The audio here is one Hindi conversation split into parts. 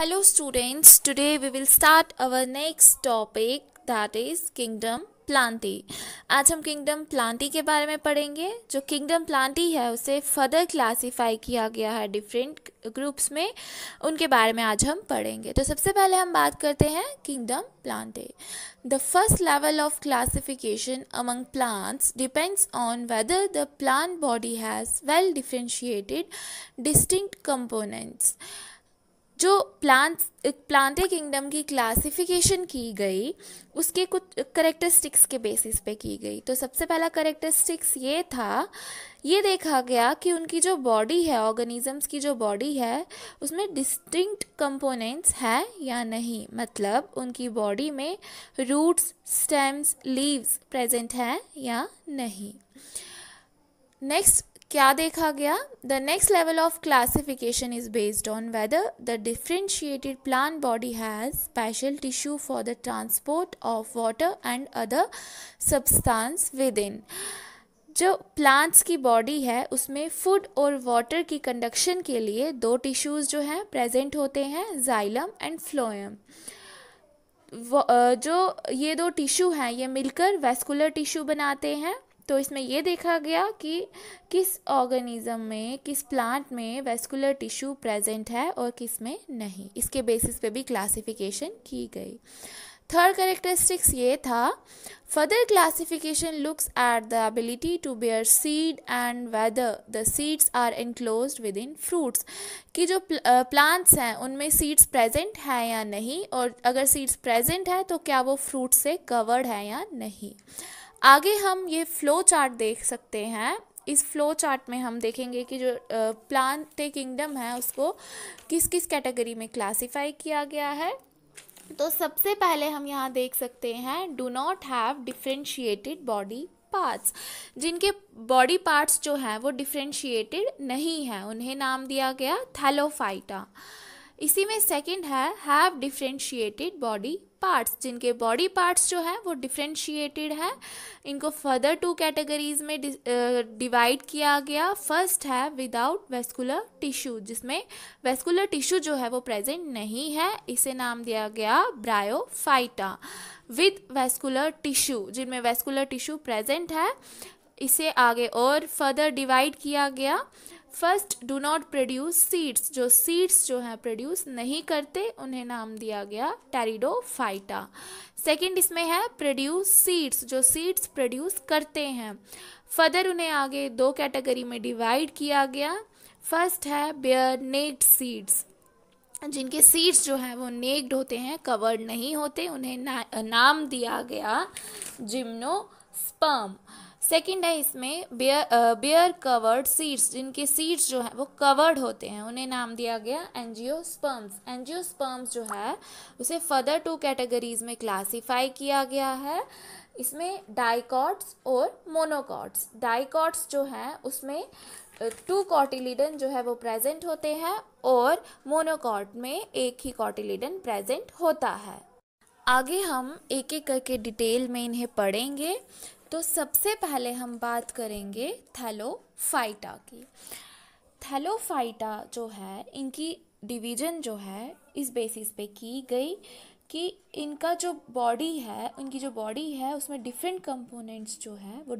Hello students, today we will start our next topic that is Kingdom Plantae आज हम किंगडम प्लांटी के बारे में पढ़ेंगे जो किंगडम प्लांटी है उसे फर्दर क्लासिफाई किया गया है डिफरेंट ग्रुप्स में उनके बारे में आज हम पढ़ेंगे तो सबसे पहले हम बात करते हैं kingdom Plantae the first level of classification among plants depends on whether the plant body has well differentiated distinct components जो प्लांट्स प्लांटे किंगडम की क्लासिफिकेशन की गई उसके कुछ करेक्टरिस्टिक्स के बेसिस पे की गई तो सबसे पहला करेक्टरिस्टिक्स ये था ये देखा गया कि उनकी जो बॉडी है ऑर्गेनिजम्स की जो बॉडी है उसमें डिस्टिंक्ट कंपोनेंट्स हैं या नहीं मतलब उनकी बॉडी में रूट्स स्टेम्स लीव्स प्रेजेंट हैं या नहीं नेक्स्ट क्या देखा गया the next level of classification is based on whether the differentiated plant body has special tissue for the transport of water and other substance within जो प्लांट्स की बॉडी है उसमें फूड और वाटर की कंडक्शन के लिए दो टिश्यूज़ जो हैं प्रेजेंट होते हैं जाइलम एंड फ्लोएम जो ये दो टिश्यू हैं ये मिलकर वेस्कुलर टिश्यू बनाते हैं तो इसमें यह देखा गया कि किस ऑर्गेनिज्म में किस प्लांट में वेस्कुलर टिश्यू प्रेजेंट है और किस में नहीं इसके बेसिस पे भी क्लासिफिकेशन की गई थर्ड करेक्टरिस्टिक्स ये था further classification looks at the ability to bear seed and whether the seeds are enclose within fruits कि जो प्लांट्स हैं उनमें सीड्स प्रेजेंट हैं या नहीं और अगर सीड्स प्रेजेंट हैं तो क्या वो फ्रूट से कवर्ड है या नहीं आगे हम ये फ्लो चार्ट देख सकते हैं इस फ्लो चार्ट में हम देखेंगे कि जो प्लांट किंगडम है उसको किस किस कैटेगरी में क्लासिफाई किया गया है तो सबसे पहले हम यहाँ देख सकते हैं do not have differentiated body parts जिनके बॉडी पार्ट्स जो हैं वो डिफ्रेंशिएटेड नहीं हैं उन्हें नाम दिया गया थैलोफाइटा इसी में सेकंड है हैव डिफ्रेंशिएटेड बॉडी पार्ट्स जिनके बॉडी पार्ट्स जो हैं वो डिफ्रेंशिएटेड हैं इनको फर्दर टू कैटेगरीज में डिवाइड किया गया फर्स्ट है विदाउट वेस्कुलर टिश्यू जिसमें वेस्कुलर टिश्यू जो है वो प्रेजेंट नहीं है इसे नाम दिया गया ब्रायोफाइटा विद वेस्कुलर टिश्यू जिनमें वेस्कुलर टिश्यू प्रेजेंट है इसे आगे और फर्दर डिवाइड किया गया first do not produce seeds जो सीड्स जो हैं प्रोड्यूस नहीं करते उन्हें नाम दिया गया टेरिडो फाइटा सेकेंड इसमें है प्रोड्यूस सीड्स जो सीड्स प्रोड्यूस करते हैं फर्दर उन्हें आगे दो कैटेगरी में डिवाइड किया गया फर्स्ट है बेयर नेक्ड सीड्स जिनके सीड्स जो हैं वो नेक्ड होते हैं कवर्ड नहीं होते उन्हें ना, नाम दिया गया जिम्नो स्पर्म सेकंड है इसमें बियर बेयर कवर्ड सीड्स जिनके सीड्स जो है वो कवर्ड होते हैं उन्हें नाम दिया गया एनजियोस्पर्म्स स्पर्म्स जो है उसे फर्दर टू कैटेगरीज में क्लासिफाई किया गया है इसमें डाइकॉट्स और मोनोकॉट्स डाइकॉट्स जो हैं उसमें टू uh, कॉटिलीडन जो है वो प्रेजेंट होते हैं और मोनोकॉट में एक ही कॉटिलीडन प्रेजेंट होता है आगे हम एक एक करके डिटेल में इन्हें पढ़ेंगे तो सबसे पहले हम बात करेंगे थैलोफाइटा की थैलोफाइटा जो है इनकी डिवीजन जो है इस बेसिस पे की गई कि इनका जो बॉडी है उनकी जो बॉडी है उसमें डिफरेंट कंपोनेंट्स जो है वो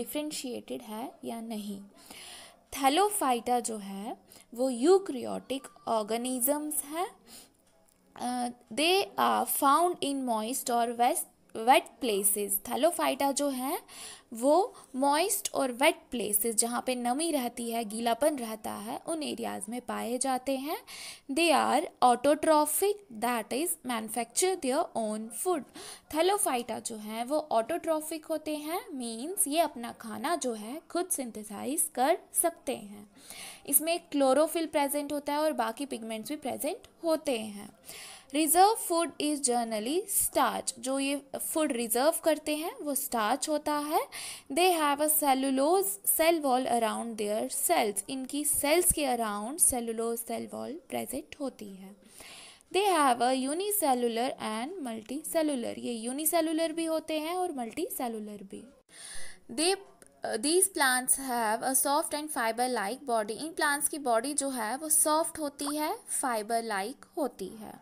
डिफ्रेंशिएटेड है या नहीं थैलोफाइटा जो है वो यूक्रियोटिक ऑर्गेनिजम्स हैं they are found in moist और वेस्ट वेट प्लेसेस थैलोफाइटा जो है वो मॉइस्ट और वेट प्लेसेस जहाँ पे नमी रहती है गीलापन रहता है उन एरियाज में पाए जाते हैं they are autotrophic that is manufacture their own food Thallophyta जो हैं वो ऑटोट्रॉफिक होते हैं मींस ये अपना खाना जो है खुद सिंथेसाइज कर सकते हैं इसमें क्लोरोफिल प्रेजेंट होता है और बाकी पिगमेंट्स भी प्रेजेंट होते हैं reserve food is generally starch जो ये फूड रिजर्व करते हैं वो स्टार्च होता है they have a cellulose cell wall around their cells इनकी सेल्स के around cellulose cell wall present होती है they have a cellular and multi cellular ये यूनि सेलुलर भी होते हैं और मल्टी सेलुलर भी they these plants have a soft and fibre like body इन प्लांट्स की बॉडी जो है वो सॉफ्ट होती है फाइबर लाइक -like होती है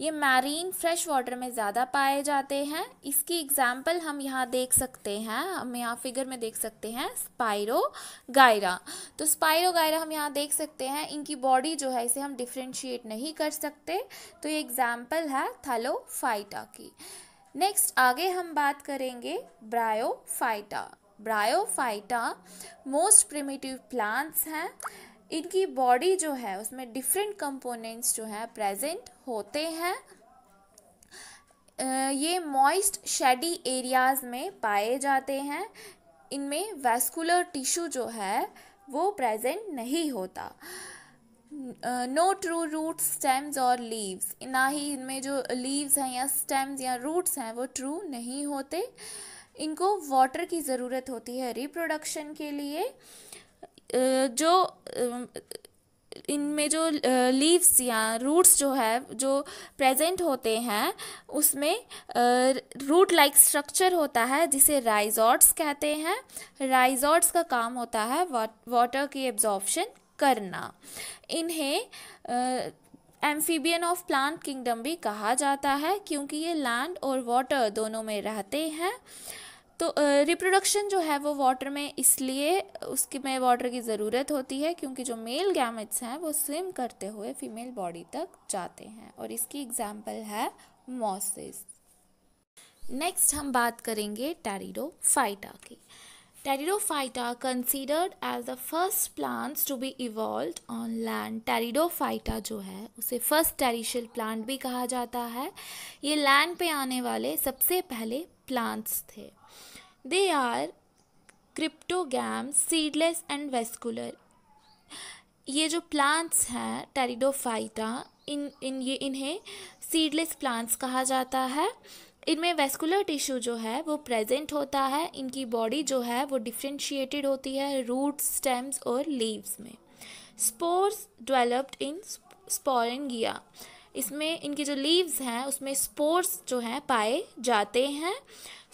ये मैरीन फ्रेश वाटर में ज़्यादा पाए जाते हैं इसकी एग्जाम्पल हम यहाँ देख सकते हैं हम यहाँ फिगर में देख सकते हैं स्पायरो गायरा तो स्पायरो गायरा हम यहाँ देख सकते हैं इनकी बॉडी जो है इसे हम डिफ्रेंशिएट नहीं कर सकते तो ये एग्जाम्पल है थैलोफाइटा की नेक्स्ट आगे हम बात करेंगे Bryophyta Bryophyta most primitive plants हैं इनकी बॉडी जो है उसमें डिफरेंट कंपोनेंट्स जो हैं प्रेजेंट होते हैं ये मॉइस्ट शेडी एरियाज में पाए जाते हैं इनमें वेस्कुलर टिश्यू जो है वो प्रेजेंट नहीं होता नो ट्रू रूट स्टेम्स और लीव्स ना ही इनमें जो लीव्स हैं या स्टेम्स या रूट्स हैं वो ट्रू नहीं होते इनको वाटर की ज़रूरत होती है रिप्रोडक्शन के लिए जो इनमें जो लीव्स या रूट्स जो है जो प्रेजेंट होते हैं उसमें रूट लाइक स्ट्रक्चर होता है जिसे राइजॉर्ट्स कहते हैं राइजॉर्ट्स का काम होता है वाटर की एब्जॉर्प्शन करना इन्हें एम्फीबियन ऑफ प्लांट किंगडम भी कहा जाता है क्योंकि ये लैंड और वाटर दोनों में रहते हैं तो रिप्रोडक्शन जो है वो वाटर में इसलिए उसके में वाटर की ज़रूरत होती है क्योंकि जो मेल गैमेट्स हैं वो स्विम करते हुए फीमेल बॉडी तक जाते हैं और इसकी एग्जाम्पल है मॉसिस नेक्स्ट हम बात करेंगे टेरिडो फाइटा की Pteridophyta considered as the first plants to be evolve on land Pteridophyta जो है उसे फर्स्ट टेरिशल प्लांट भी कहा जाता है ये लैंड पे आने वाले सबसे पहले प्लांट्स थे they are cryptogam seedless and vascular ये जो प्लांट्स हैं टेरिडोफाइटा इन इन ये इन्हें सीडलेस प्लांट्स कहा जाता है इनमें वेस्कुलर टिश्यू जो है वो प्रेजेंट होता है इनकी बॉडी जो है वो डिफ्रेंशिएटेड होती है रूट स्टेम्स और लीव्स में स्पोर्स डेवलप्ड इन स्पोरेंगिया इसमें इनके जो लीव्स हैं उसमें स्पोर्स जो हैं पाए जाते हैं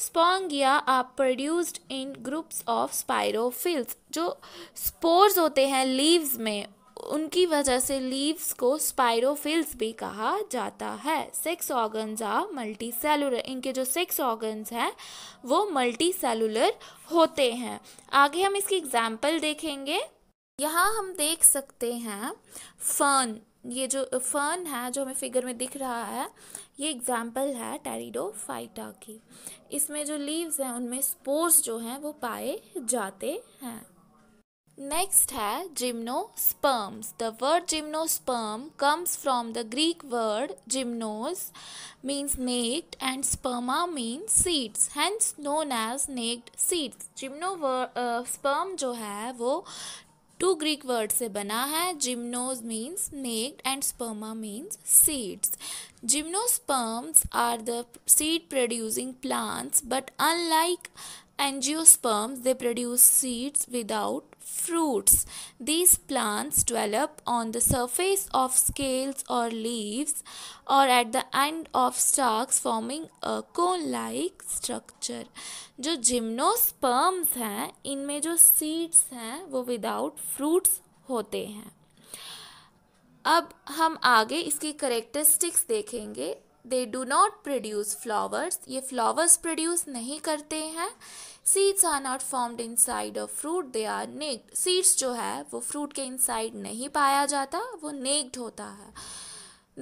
sporangia are produced in groups of sporophylls जो स्पोर्स होते हैं लीव्स में उनकी वजह से लीव्स को स्पायरोफिल्स भी कहा जाता है sex organs are multi cellular इनके जो सेक्स ऑर्गन्स हैं वो मल्टी सेलुलर होते हैं आगे हम इसकी एग्जाम्पल देखेंगे यहाँ हम देख सकते हैं फर्न ये जो फर्न है जो हमें फिगर में दिख रहा है ये एग्जाम्पल है टेरिडो फाइटा की इसमें जो लीव्स हैं उनमें स्पोर्स जो हैं वो पाए जाते हैं नेक्स्ट है gymnosperms the word gymnosperm comes from the Greek word gymnos means naked and sperma means seeds hence known as naked seeds gymnosperm जो है वो टू ग्रीक वर्ड से बना है gymnos means naked and sperma means seeds gymnosperms are the seed producing plants but unlike angiosperms they produce seeds without fruits. These plants develop on the surface of scales or leaves or at the end of stalks forming a cone-like structure. जो जिम्नोस्पर्म्स हैं इनमें जो seeds हैं वो without fruits होते हैं अब हम आगे इसकी करेक्टरिस्टिक्स देखेंगे they do not produce flowers ये फ्लावर्स प्रोड्यूस नहीं करते हैं seeds are not formed inside of fruit they are naked seeds जो है वो फ्रूट के इन साइड नहीं पाया जाता वो नेक्ड होता है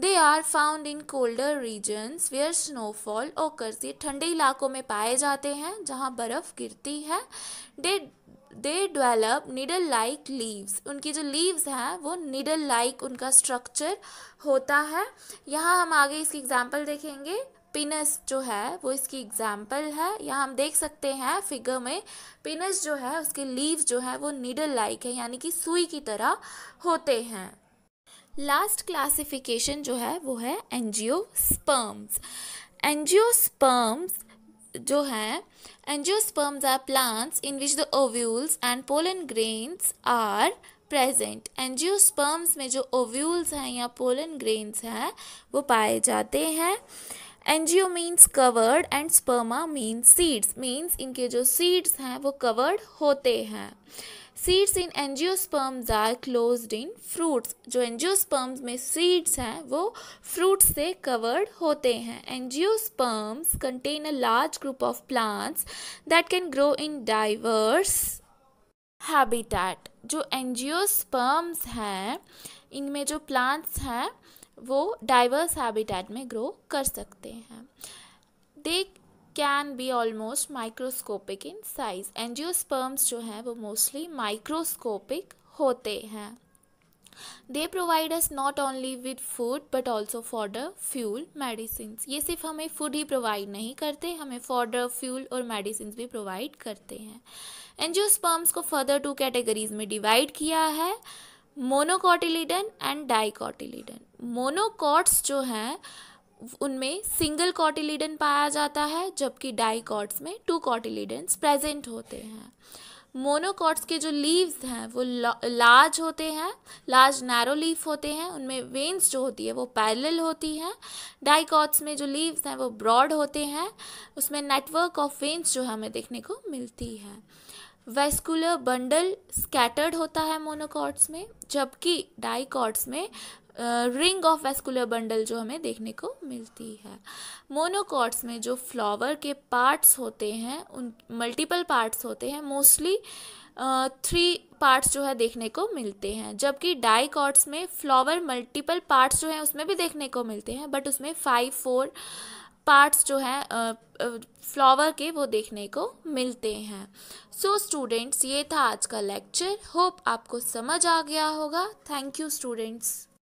they are found in colder regions where snowfall occurs ये ठंडे इलाकों में पाए जाते हैं जहाँ बर्फ़ गिरती है they they develop needle like leaves उनकी जो लीव्स हैं वो निडल लाइक -like उनका स्ट्रक्चर होता है यहाँ हम आगे इसकी एग्जाम्पल देखेंगे पिनस जो है वो इसकी एग्जाम्पल है यहाँ हम देख सकते हैं फिगर में पिनस जो है उसके लीव्स जो है वो निडल लाइक -like है यानी कि सुई की तरह होते हैं लास्ट क्लासिफिकेशन जो है वो है एनजियो स्पर्म्स एनजियो स्पर्म्स जो है angiosperms are plants in which the ovules and pollen grains are present angiosperms में जो ओव्यूल्स हैं या पोलन ग्रेन्स हैं वो पाए जाते हैं angio means covered and sperma means seeds means इनके जो सीड्स हैं वो कवर्ड होते हैं seeds in angiosperms are closed in fruits जो एनजियोस्पर्म्स में सीड्स हैं वो फ्रूट से कवर्ड होते हैं angiosperms contain a large group of plants that can grow in diverse habitat जो एंजियोस्पर्म्स हैं इनमें जो प्लांट्स हैं वो डाइवर्स हैबिटेट में ग्रो कर सकते हैं they can be almost microscopic in size angiosperms जो हैं वो मोस्टली माइक्रोस्कोपिक होते हैं they provide us not only with food but also fodder fuel medicine ये सिर्फ हमें फूड ही प्रोवाइड नहीं करते हमें फॉर्डर फ्यूल और मेडिसिन भी प्रोवाइड करते हैं एनजियोस्पर्म्स को फर्दर टू कैटेगरीज में डिवाइड किया है मोनोकॉटिलीडन एंड डाइकॉटिलीडन मोनोकॉट्स जो हैं उनमें सिंगल कॉटिलीडन पाया जाता है जबकि डाइकॉट्स में टू कॉटिलीडन्स प्रेजेंट होते हैं मोनोकॉट्स के जो लीव्स हैं वो लार्ज होते हैं लार्ज नैरो लीफ होते हैं उनमें वेन्स जो होती है वो पैरेलल होती हैं डाइकॉट्स में जो लीव्स हैं वो ब्रॉड होते हैं उसमें नेटवर्क ऑफ वेन्स जो हमें देखने को मिलती है वेस्कुलर बंडल स्कैटर्ड होता है मोनोकॉट्स में जबकि डाइकॉट्स में रिंग ऑफ वेस्कुलर बंडल जो हमें देखने को मिलती है मोनोकॉट्स में जो फ्लावर के पार्ट्स होते हैं उन मल्टीपल पार्ट्स होते हैं मोस्टली थ्री पार्ट्स जो है देखने को मिलते हैं जबकि डाइकॉट्स में फ्लावर मल्टीपल पार्ट्स जो हैं उसमें भी देखने को मिलते हैं बट उसमें फाइव फोर पार्ट्स जो हैं फ्लावर के वो देखने को मिलते हैं सो so, स्टूडेंट्स ये था आज का लेक्चर होप आपको समझ आ गया होगा थैंक यू स्टूडेंट्स